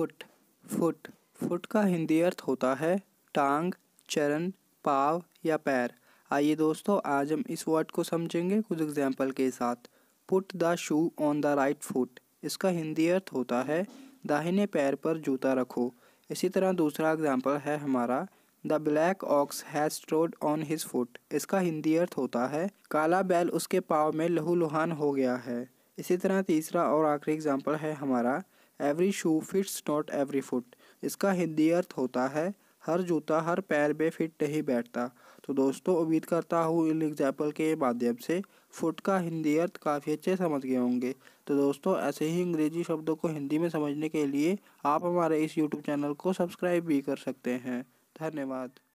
foot foot foot का हिंदी अर्थ होता है टांग चरण पाव या पैर आइए दोस्तों आज हम इस वर्ड को समझेंगे कुछ एग्जाम्पल के साथ put the shoe on the right foot इसका हिंदी अर्थ होता है दाहिने पैर पर जूता रखो इसी तरह दूसरा एग्जाम्पल है हमारा the black ox has strode on his foot इसका हिंदी अर्थ होता है काला बैल उसके पाव में लहूलुहान हो गया है इसी तरह तीसरा और आखिरी एग्जाम्पल है हमारा every shoe fits not every foot इसका हिंदी अर्थ होता है हर जूता हर पैर में फिट नहीं बैठता तो दोस्तों उम्मीद करता हूँ इन एग्जाम्पल के माध्यम से फुट का हिंदी अर्थ काफ़ी अच्छे समझ गए होंगे तो दोस्तों ऐसे ही अंग्रेजी शब्दों को हिंदी में समझने के लिए आप हमारे इस यूट्यूब चैनल को सब्सक्राइब भी कर सकते हैं धन्यवाद